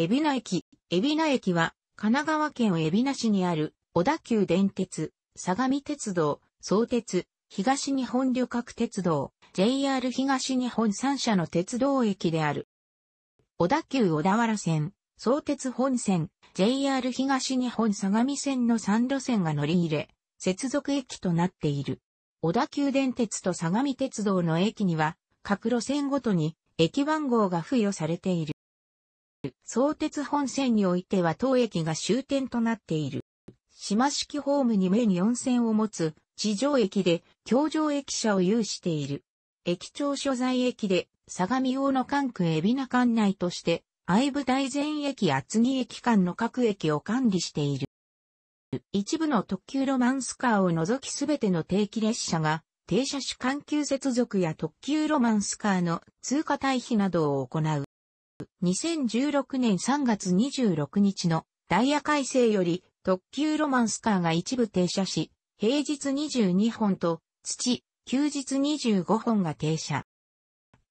海老名駅。海老名駅は、神奈川県海老名市にある、小田急電鉄、相模鉄道、相鉄、東日本旅客鉄道、JR 東日本3社の鉄道駅である。小田急小田原線、相鉄本線、JR 東日本相模線の3路線が乗り入れ、接続駅となっている。小田急電鉄と相模鉄道の駅には、各路線ごとに駅番号が付与されている。相鉄本線においては当駅が終点となっている。島式ホームに目に4線を持つ地上駅で、京上駅舎を有している。駅長所在駅で、相模大野管区海老名管内として、愛部大前駅厚木駅間の各駅を管理している。一部の特急ロマンスカーを除きすべての定期列車が、停車主間急接続や特急ロマンスカーの通過対比などを行う。2016年3月26日のダイヤ改正より特急ロマンスカーが一部停車し、平日22本と土、休日25本が停車。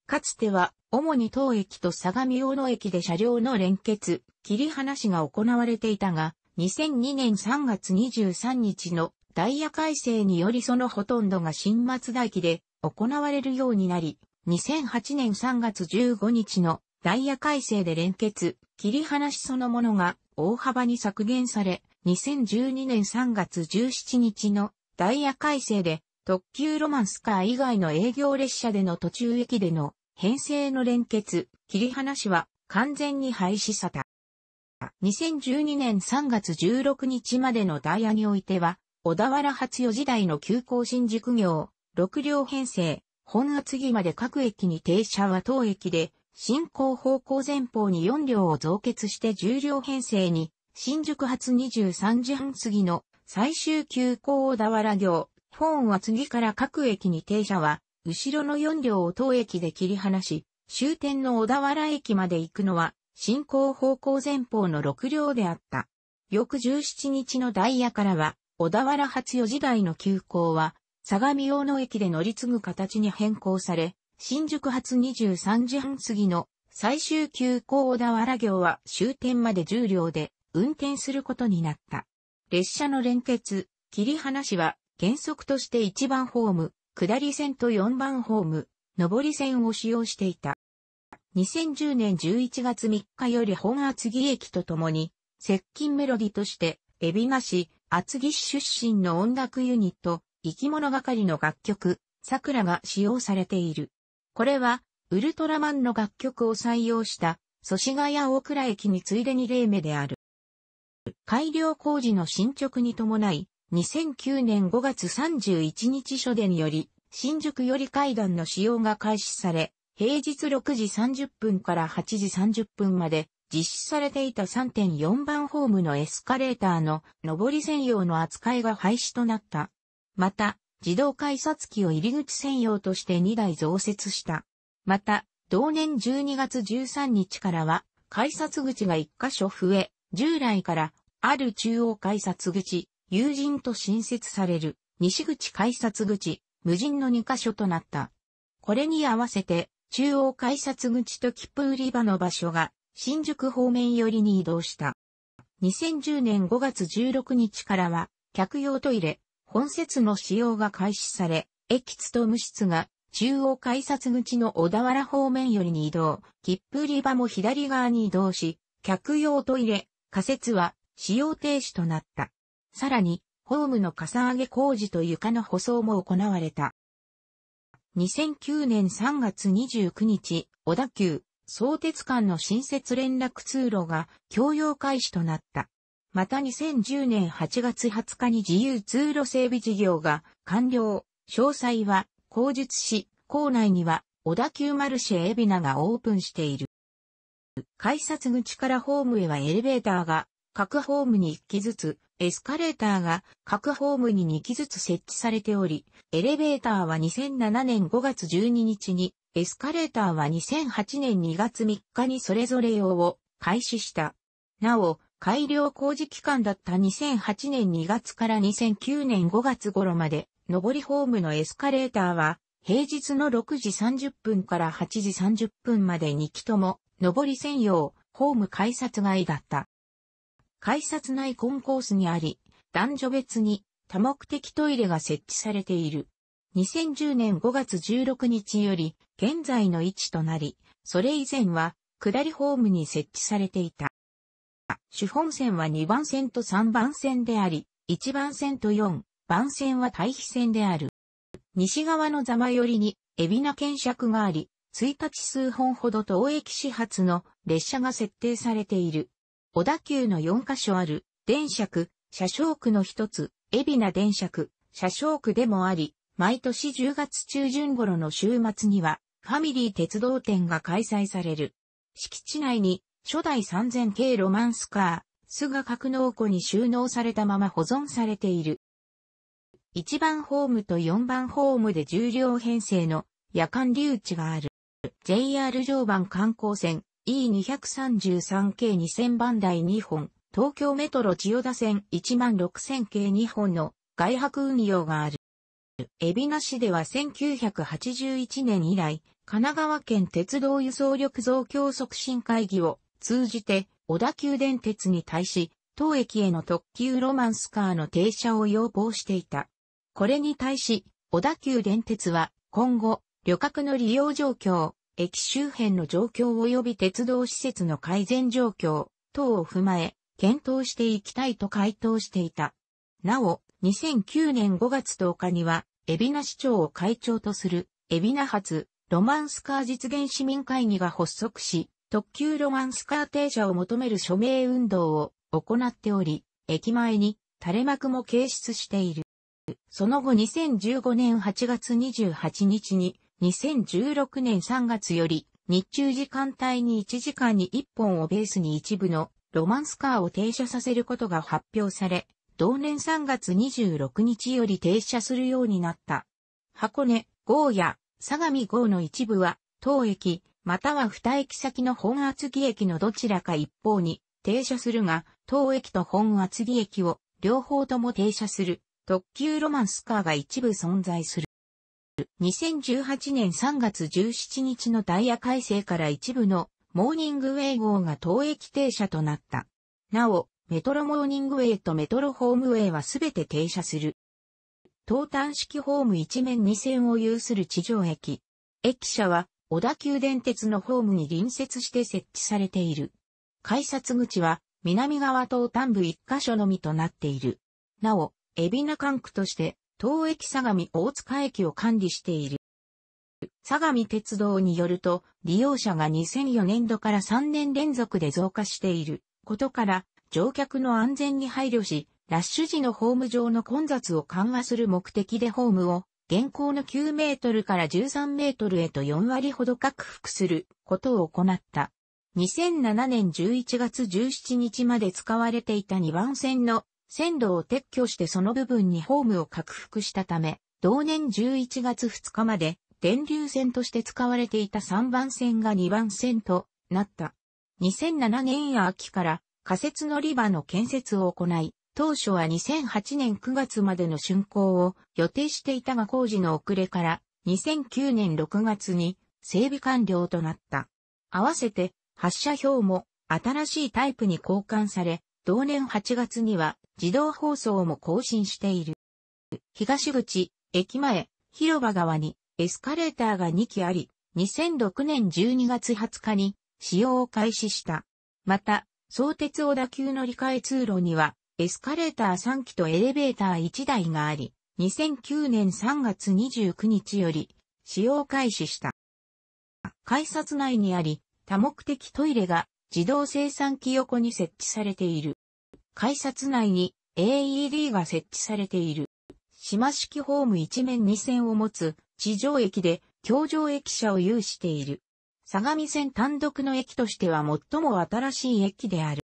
かつては主に当駅と相模大野駅で車両の連結、切り離しが行われていたが、2002年3月23日のダイヤ改正によりそのほとんどが新松田駅で行われるようになり、2008年3月15日のダイヤ改正で連結、切り離しそのものが大幅に削減され、2012年3月17日のダイヤ改正で特急ロマンスカー以外の営業列車での途中駅での編成の連結、切り離しは完全に廃止された。2012年3月16日までのダイヤにおいては、小田原発予時代の急行新宿業、6両編成、本厚木まで各駅に停車は当駅で、進行方向前方に4両を増結して10両編成に、新宿発23時半過ぎの最終急行小田原行、フォーンは次から各駅に停車は、後ろの4両を当駅で切り離し、終点の小田原駅まで行くのは、進行方向前方の6両であった。翌17日のダイヤからは、小田原発4時台の急行は、相模大野駅で乗り継ぐ形に変更され、新宿発23時半過ぎの最終急行小田原行は終点まで重量両で運転することになった。列車の連結、切り離しは原則として1番ホーム、下り線と4番ホーム、上り線を使用していた。2010年11月3日より本厚木駅とともに、接近メロディとして、海老名市、厚木市出身の音楽ユニット、生き物係の楽曲、桜が使用されている。これは、ウルトラマンの楽曲を採用した、祖師ヶ谷大倉駅についでに例目である。改良工事の進捗に伴い、2009年5月31日書でにより、新宿より階段の使用が開始され、平日6時30分から8時30分まで実施されていた3.4番ホームのエスカレーターの上り専用の扱いが廃止となった。また、自動改札機を入り口専用として2台増設した。また、同年12月13日からは、改札口が1箇所増え、従来からある中央改札口、友人と新設される西口改札口、無人の2箇所となった。これに合わせて、中央改札口と切符売り場の場所が新宿方面寄りに移動した。2010年5月16日からは、客用トイレ、本節の使用が開始され、駅と無室が中央改札口の小田原方面よりに移動、切符売り場も左側に移動し、客用トイレ、仮設は使用停止となった。さらに、ホームのかさ上げ工事と床の舗装も行われた。2009年3月29日、小田急、相鉄間の新設連絡通路が共用開始となった。また2010年8月20日に自由通路整備事業が完了。詳細は口述し、校内には小田急マルシェ海老名がオープンしている。改札口からホームへはエレベーターが各ホームに1機ずつ、エスカレーターが各ホームに2機ずつ設置されており、エレベーターは2007年5月12日に、エスカレーターは2008年2月3日にそれぞれ用を開始した。なお、改良工事期間だった2008年2月から2009年5月頃まで、上りホームのエスカレーターは、平日の6時30分から8時30分まで2機とも、上り専用、ホーム改札外だった。改札内コンコースにあり、男女別に多目的トイレが設置されている。2010年5月16日より現在の位置となり、それ以前は下りホームに設置されていた。主本線は2番線と3番線であり、1番線と4番線は対比線である。西側の座間寄りに、海老名検尺があり、1日数本ほど東駅始発の列車が設定されている。小田急の4カ所ある、電車区、車掌区の一つ、海老名電車区、車掌区でもあり、毎年10月中旬頃の週末には、ファミリー鉄道展が開催される。敷地内に初代3000系ロマンスカー、菅が格納庫に収納されたまま保存されている。1番ホームと4番ホームで重量編成の夜間留置がある。JR 常磐観光線 E233 系2000番台2本、東京メトロ千代田線16000系2本の外泊運用がある。海老名市では1981年以来、神奈川県鉄道輸送力増強促進会議を通じて小田急電鉄に対し、当駅への特急ロマンスカーの停車を要望していた。これに対し、小田急電鉄は今後、旅客の利用状況、駅周辺の状況及び鉄道施設の改善状況等を踏まえ、検討していきたいと回答していた。なお、2009年5月10日には、海老名市長を会長とする、海老名発、ロマンスカー実現市民会議が発足し、特急ロマンスカー停車を求める署名運動を行っており、駅前に垂れ幕も掲出している。その後2015年8月28日に、2016年3月より、日中時間帯に1時間に1本をベースに一部のロマンスカーを停車させることが発表され、同年3月26日より停車するようになった。箱根、ゴー相模郷の一部は、当駅、または二駅先の本厚木駅のどちらか一方に停車するが、当駅と本厚木駅を両方とも停車する特急ロマンスカーが一部存在する。2018年3月17日のダイヤ改正から一部のモーニングウェイ号が当駅停車となった。なお、メトロモーニングウェイとメトロホームウェイはすべて停車する。東端式ホーム一面二線を有する地上駅。駅舎は小田急電鉄のホームに隣接して設置されている。改札口は南側東端部一箇所のみとなっている。なお、海老名管区として東駅相模大塚駅を管理している。相模鉄道によると、利用者が2004年度から3年連続で増加していることから、乗客の安全に配慮し、ラッシュ時のホーム上の混雑を緩和する目的でホームを現行の9メートルから13メートルへと4割ほど拡幅することを行った。2007年11月17日まで使われていた2番線の線路を撤去してその部分にホームを拡幅したため、同年11月2日まで電流線として使われていた3番線が2番線となった。2007年秋から仮設乗り場の建設を行い、当初は2008年9月までの竣工を予定していたが工事の遅れから2009年6月に整備完了となった。合わせて発射表も新しいタイプに交換され、同年8月には自動放送も更新している。東口、駅前、広場側にエスカレーターが2機あり、2006年12月20日に使用を開始した。また、相鉄小田急乗り換え通路にはエスカレーター3機とエレベーター1台があり、2009年3月29日より使用開始した。改札内にあり、多目的トイレが自動生産機横に設置されている。改札内に AED が設置されている。島式ホーム一面2線を持つ地上駅で橋上駅舎を有している。相模線単独の駅としては最も新しい駅である。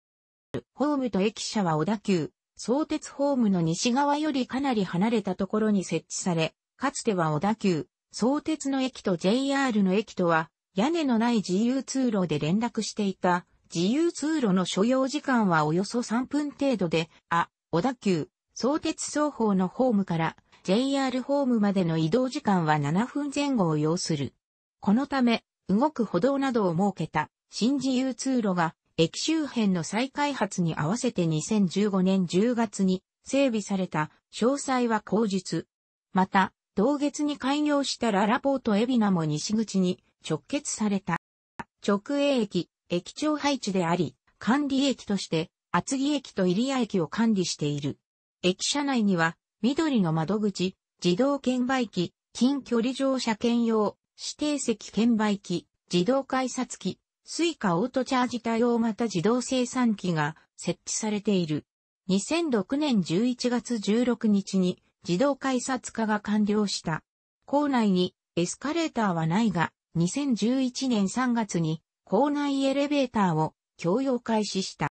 ホームと駅舎は小田急、相鉄ホームの西側よりかなり離れたところに設置され、かつては小田急、相鉄の駅と JR の駅とは、屋根のない自由通路で連絡していた、自由通路の所要時間はおよそ3分程度で、あ、小田急、相鉄双方のホームから JR ホームまでの移動時間は7分前後を要する。このため、動く歩道などを設けた新自由通路が駅周辺の再開発に合わせて2015年10月に整備された詳細は口日。また、同月に開業したララポート海老名も西口に直結された。直営駅、駅長配置であり、管理駅として厚木駅と入谷駅を管理している。駅舎内には緑の窓口、自動券売機、近距離乗車券用、指定席券売機、自動改札機、スイカオートチャージ対応型自動生産機が設置されている。2006年11月16日に自動改札化が完了した。校内にエスカレーターはないが、2011年3月に校内エレベーターを供用開始した。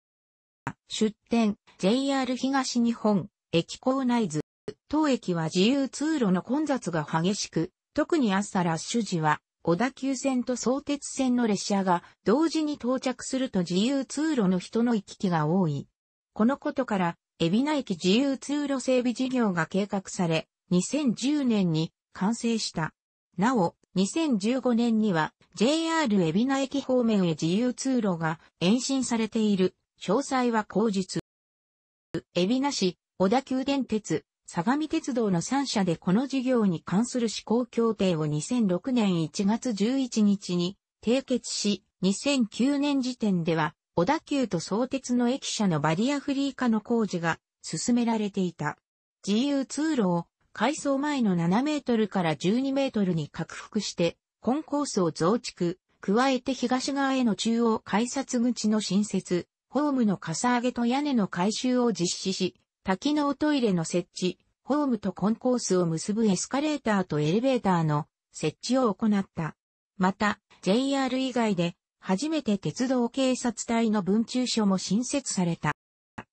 出店 JR 東日本駅構内図。当駅は自由通路の混雑が激しく、特に朝ラッシュ時は小田急線と相鉄線の列車が同時に到着すると自由通路の人の行き来が多い。このことから、海老名駅自由通路整備事業が計画され、2010年に完成した。なお、2015年には JR 海老名駅方面へ自由通路が延伸されている。詳細は後日。海老名市、小田急電鉄、相模鉄道の3社でこの事業に関する施行協定を2006年1月11日に締結し、2009年時点では、小田急と相鉄の駅舎のバリアフリー化の工事が進められていた。自由通路を改装前の7メートルから12メートルに拡幅して、コンコースを増築、加えて東側への中央改札口の新設、ホームのかさ上げと屋根の改修を実施し、多機能トイレの設置、ホームとコンコースを結ぶエスカレーターとエレベーターの設置を行った。また、JR 以外で、初めて鉄道警察隊の分駐所も新設された。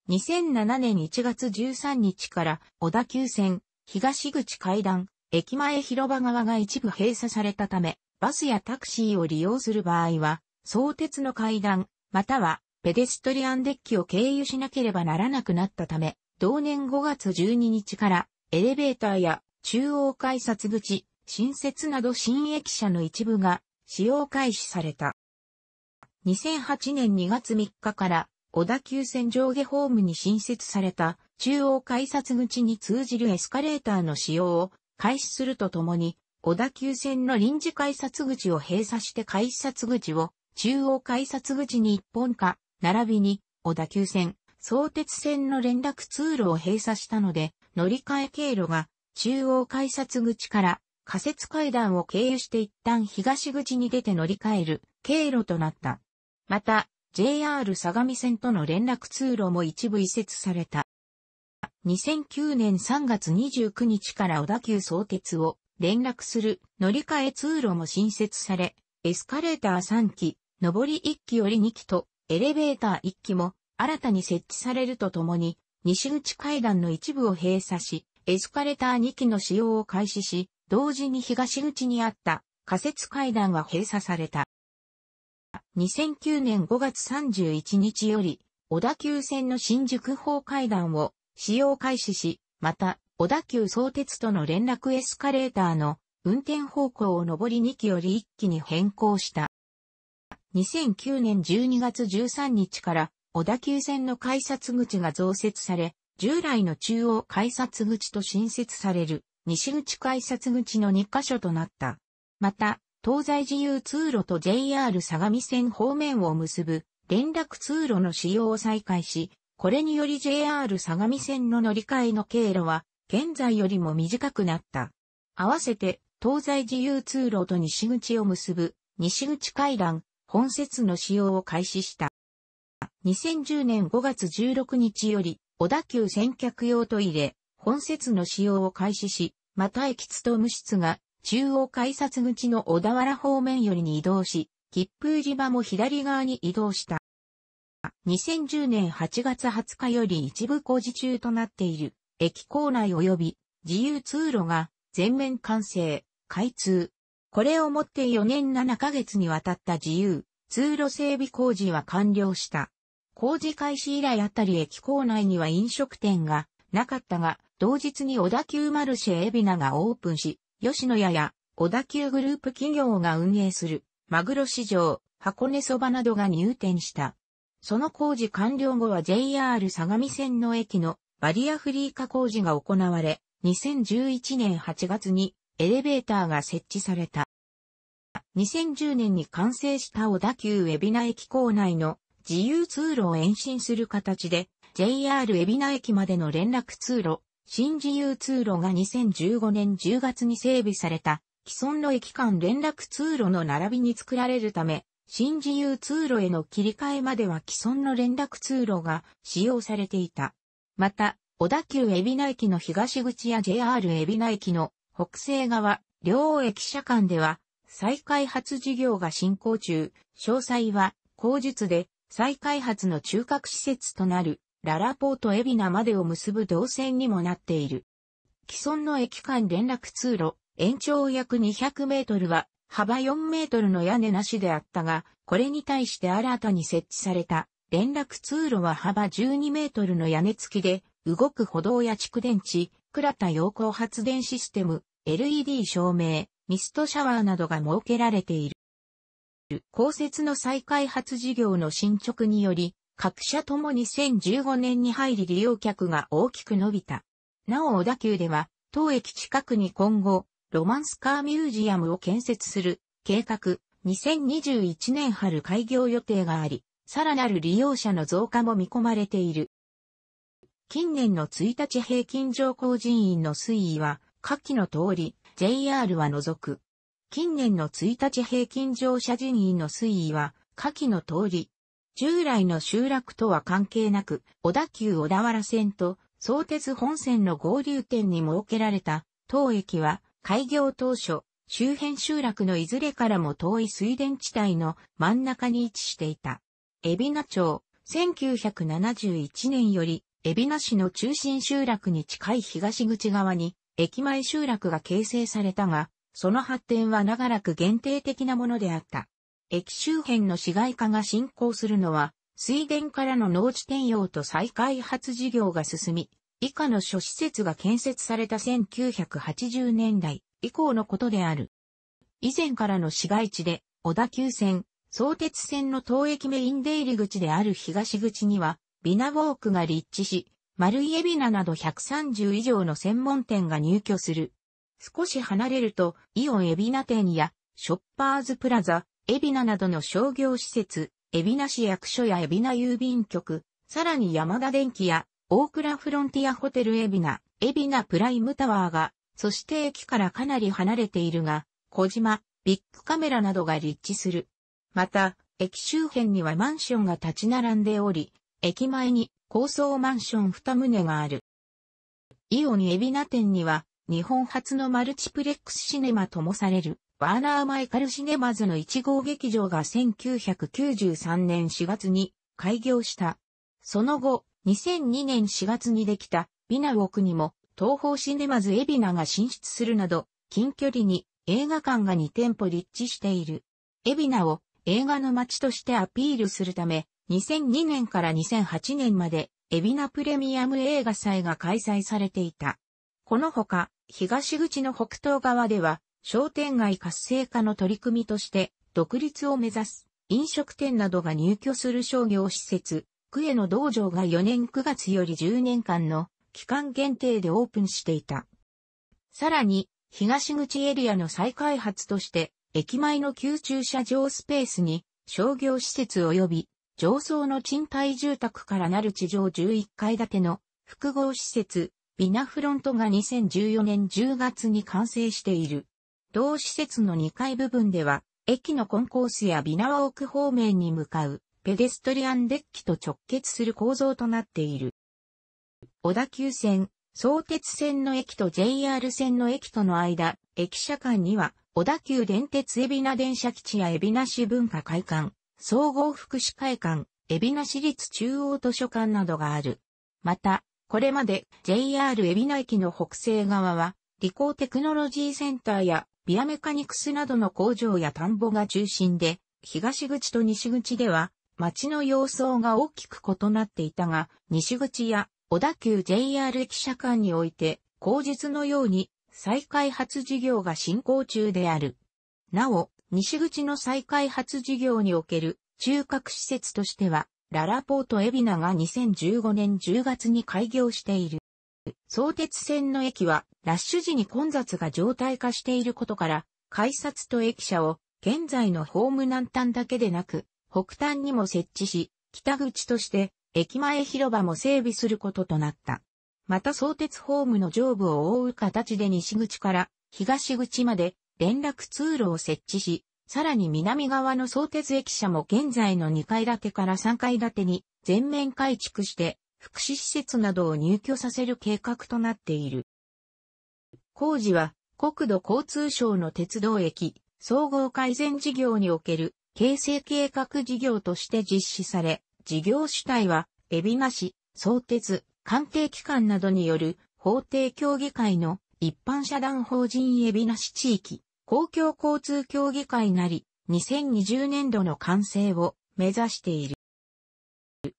2007年1月13日から小田急線東口階段駅前広場側が一部閉鎖されたため、バスやタクシーを利用する場合は、相鉄の階段、またはペデストリアンデッキを経由しなければならなくなったため、同年5月12日からエレベーターや中央改札口、新設など新駅舎の一部が使用開始された。2008年2月3日から小田急線上下ホームに新設された中央改札口に通じるエスカレーターの使用を開始するとともに、小田急線の臨時改札口を閉鎖して改札口を中央改札口に一本化、並びに小田急線相鉄線の連絡通路を閉鎖したので、乗り換え経路が中央改札口から仮設階段を経由して一旦東口に出て乗り換える経路となった。また、JR 相模線との連絡通路も一部移設された。2009年3月29日から小田急相鉄を連絡する乗り換え通路も新設され、エスカレーター3機、上り1機より2機とエレベーター1機も新たに設置されるとともに、西口階段の一部を閉鎖し、エスカレーター2機の使用を開始し、同時に東口にあった仮設階段は閉鎖された。2009年5月31日より、小田急線の新宿方階段を使用開始し、また、小田急相鉄との連絡エスカレーターの運転方向を上り2機より1機に変更した。2009年12月13日から小田急線の改札口が増設され、従来の中央改札口と新設される西口改札口の2カ所となった。また、東西自由通路と JR 相模線方面を結ぶ連絡通路の使用を再開し、これにより JR 相模線の乗り換えの経路は現在よりも短くなった。合わせて東西自由通路と西口を結ぶ西口階段本節の使用を開始した。2010年5月16日より、小田急先客用トイレ、本節の使用を開始し、また駅務室が、中央改札口の小田原方面よりに移動し、切符売り場も左側に移動した。2010年8月20日より一部工事中となっている、駅構内及び自由通路が全面完成、開通。これをもって4年7ヶ月にわたった自由、通路整備工事は完了した。工事開始以来あたり駅構内には飲食店がなかったが、同日に小田急マルシェ海老名がオープンし、吉野家や小田急グループ企業が運営するマグロ市場、箱根そばなどが入店した。その工事完了後は JR 相模線の駅のバリアフリー化工事が行われ、2011年8月にエレベーターが設置された。2010年に完成した小田急海老名駅構内の自由通路を延伸する形で JR 海老名駅までの連絡通路、新自由通路が2015年10月に整備された既存の駅間連絡通路の並びに作られるため、新自由通路への切り替えまでは既存の連絡通路が使用されていた。また、小田急海老名駅の東口や JR 海老名駅の北西側、両駅車間では再開発事業が進行中、詳細は後述で再開発の中核施設となるララポートエビナまでを結ぶ動線にもなっている。既存の駅間連絡通路、延長約200メートルは幅4メートルの屋根なしであったが、これに対して新たに設置された連絡通路は幅12メートルの屋根付きで、動く歩道や蓄電池、倉田陽光発電システム、LED 照明、ミストシャワーなどが設けられている。公設の再開発事業の進捗により、各社とも2015年に入り利用客が大きく伸びた。なお小田急では、当駅近くに今後、ロマンスカーミュージアムを建設する計画、2021年春開業予定があり、さらなる利用者の増加も見込まれている。近年の1日平均乗降人員の推移は、下記の通り、JR は除く。近年の1日平均乗車人員の推移は、下記の通り、従来の集落とは関係なく、小田急小田原線と相鉄本線の合流点に設けられた当駅は、開業当初、周辺集落のいずれからも遠い水田地帯の真ん中に位置していた。海老名町、1971年より、海老名市の中心集落に近い東口側に、駅前集落が形成されたが、その発展は長らく限定的なものであった。駅周辺の市街化が進行するのは、水田からの農地転用と再開発事業が進み、以下の諸施設が建設された1980年代以降のことである。以前からの市街地で、小田急線、相鉄線の東駅メイン出入り口である東口には、ビナウォークが立地し、丸いエビナなど130以上の専門店が入居する。少し離れると、イオンエビナ店や、ショッパーズプラザ、エビナなどの商業施設、エビナ市役所やエビナ郵便局、さらに山田電機や、大倉フロンティアホテルエビナ、エビナプライムタワーが、そして駅からかなり離れているが、小島、ビッグカメラなどが立地する。また、駅周辺にはマンションが立ち並んでおり、駅前に高層マンション二棟がある。イオン海老名店には、日本初のマルチプレックスシネマともされる、バーナー・マイカル・シネマズの1号劇場が1993年4月に開業した。その後、2002年4月にできた、ビナウォクにも、東方シネマズエビナが進出するなど、近距離に映画館が2店舗立地している。エビナを映画の街としてアピールするため、2002年から2008年まで、エビナプレミアム映画祭が開催されていた。このほか、東口の北東側では、商店街活性化の取り組みとして、独立を目指す、飲食店などが入居する商業施設、クエの道場が4年9月より10年間の期間限定でオープンしていた。さらに、東口エリアの再開発として、駅前の旧駐車場スペースに商業施設及び上層の賃貸住宅からなる地上11階建ての複合施設、ビナフロントが2014年10月に完成している。同施設の2階部分では、駅のコンコースやビナワク方面に向かうペデストリアンデッキと直結する構造となっている。小田急線、相鉄線の駅と JR 線の駅との間、駅舎間には、小田急電鉄海老名電車基地や海老名市文化会館、総合福祉会館、海老名市立中央図書館などがある。また、これまで JR 海老名駅の北西側は、理工テクノロジーセンターやビアメカニクスなどの工場や田んぼが中心で、東口と西口では、街の様相が大きく異なっていたが、西口や小田急 JR 駅舎間において、後日のように再開発事業が進行中である。なお、西口の再開発事業における中核施設としては、ララポートエビナが2015年10月に開業している。相鉄線の駅は、ラッシュ時に混雑が常態化していることから、改札と駅舎を、現在のホーム南端だけでなく、北端にも設置し、北口として、駅前広場も整備することとなった。また相鉄ホームの上部を覆う形で西口から東口まで連絡通路を設置し、さらに南側の相鉄駅舎も現在の2階建てから3階建てに全面改築して、福祉施設などを入居させる計画となっている。工事は国土交通省の鉄道駅総合改善事業における形成計画事業として実施され、事業主体は、海老名市、相鉄、官邸機関などによる法定協議会の一般社団法人海老名市地域公共交通協議会なり、2020年度の完成を目指している。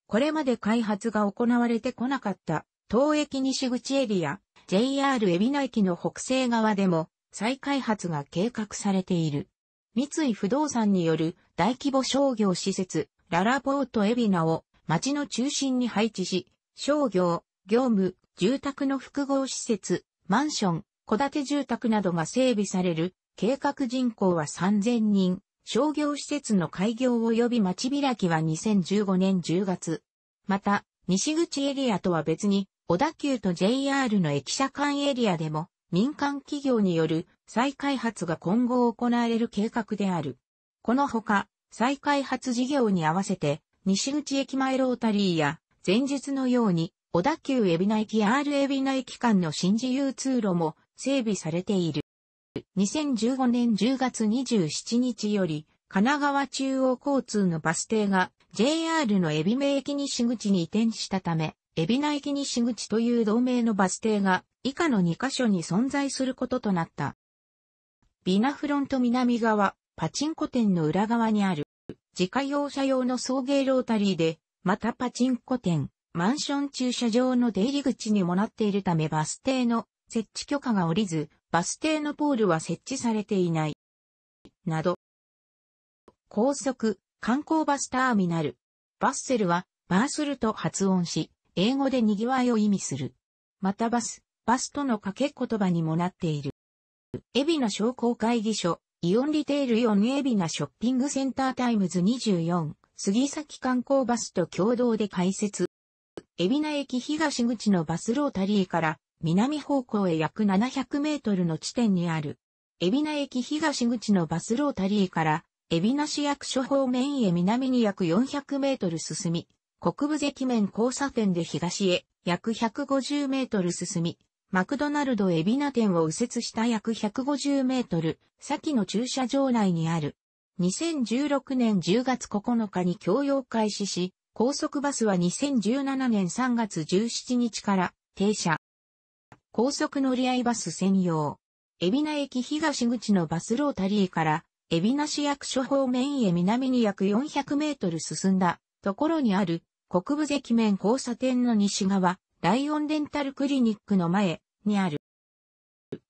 これまで開発が行われてこなかった東駅西口エリア、JR 海老名駅の北西側でも再開発が計画されている。三井不動産による大規模商業施設、ララポート海老名を街の中心に配置し、商業、業務、住宅の複合施設、マンション、戸建て住宅などが整備される計画人口は3000人、商業施設の開業及び町開きは2015年10月。また、西口エリアとは別に、小田急と JR の駅舎間エリアでも、民間企業による再開発が今後行われる計画である。このほか、再開発事業に合わせて、西口駅前ロータリーや、前日のように、小田急海老名駅 R 海老名駅間の新自由通路も整備されている。2015年10月27日より、神奈川中央交通のバス停が JR の海老名駅西口に移転したため、海老名駅西口という同名のバス停が以下の2カ所に存在することとなった。ビナフロント南側、パチンコ店の裏側にある、自家用車用の送迎ロータリーで、またパチンコ店、マンション駐車場の出入り口にもなっているためバス停の設置許可が下りず、バス停のポールは設置されていない。など。高速、観光バスターミナル。バッセルは、バースルと発音し、英語で賑わいを意味する。またバス、バスとの掛け言葉にもなっている。エビナ商工会議所、イオンリテールイオンエビナショッピングセンタータイムズ24、杉崎観光バスと共同で開設。エビナ駅東口のバスロータリーから南方向へ約700メートルの地点にある、海老名駅東口のバスロータリーから、海老名市役所方面へ南に約400メートル進み、国部関面交差点で東へ約150メートル進み、マクドナルド海老名店を右折した約150メートル先の駐車場内にある。2016年10月9日に供用開始し、高速バスは2017年3月17日から停車。高速乗り合いバス専用。海老名駅東口のバスロータリーから、海老名市役所方面へ南に約400メートル進んだところにある国部関面交差点の西側、ライオンレンタルクリニックの前にある。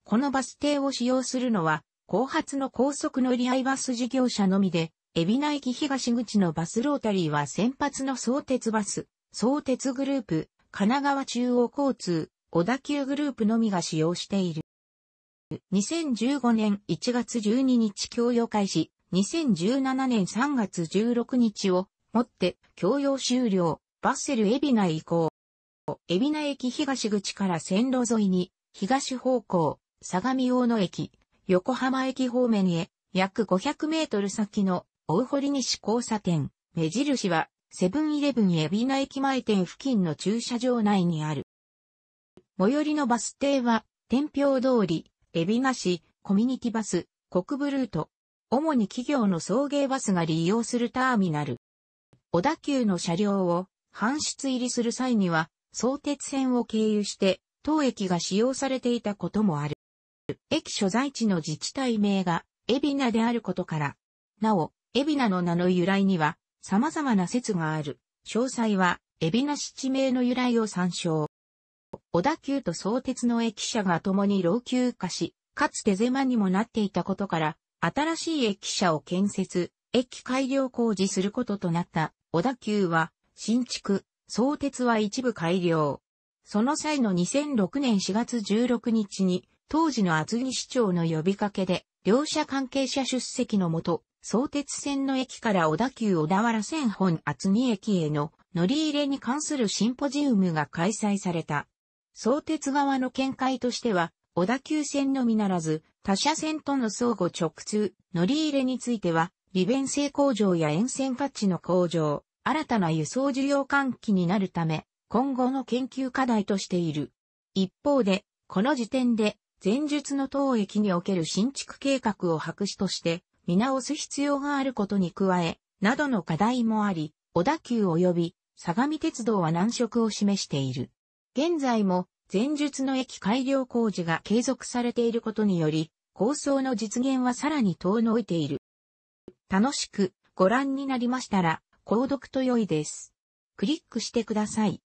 このバス停を使用するのは、後発の高速乗り合いバス事業者のみで、海老名駅東口のバスロータリーは先発の相鉄バス、相鉄グループ、神奈川中央交通、小田急グループのみが使用している。2015年1月12日供用開始、2017年3月16日をもって供用終了、バッセル海老名移行。海老名駅東口から線路沿いに、東方向、相模大野駅、横浜駅方面へ、約500メートル先の大堀西交差点、目印は、セブンイレブン海老名駅前店付近の駐車場内にある。最寄りのバス停は、天平通り、海老名市、コミュニティバス、国部ルート。主に企業の送迎バスが利用するターミナル。小田急の車両を搬出入りする際には、相鉄線を経由して、当駅が使用されていたこともある。駅所在地の自治体名が、海老名であることから、なお、海老名の名の由来には、様々な説がある。詳細は、海老名市地名の由来を参照。小田急と相鉄の駅舎が共に老朽化し、かつゼ狭にもなっていたことから、新しい駅舎を建設、駅改良工事することとなった小田急は新築、相鉄は一部改良。その際の2006年4月16日に当時の厚木市長の呼びかけで両者関係者出席のもと、相鉄線の駅から小田急小田原線本厚木駅への乗り入れに関するシンポジウムが開催された。相鉄側の見解としては、小田急線のみならず、他社線との相互直通、乗り入れについては、利便性向上や沿線価値の向上、新たな輸送需要喚起になるため、今後の研究課題としている。一方で、この時点で、前述の当駅における新築計画を白紙として、見直す必要があることに加え、などの課題もあり、小田急及び相模鉄道は難色を示している。現在も前述の駅改良工事が継続されていることにより、構想の実現はさらに遠のいている。楽しくご覧になりましたら、購読と良いです。クリックしてください。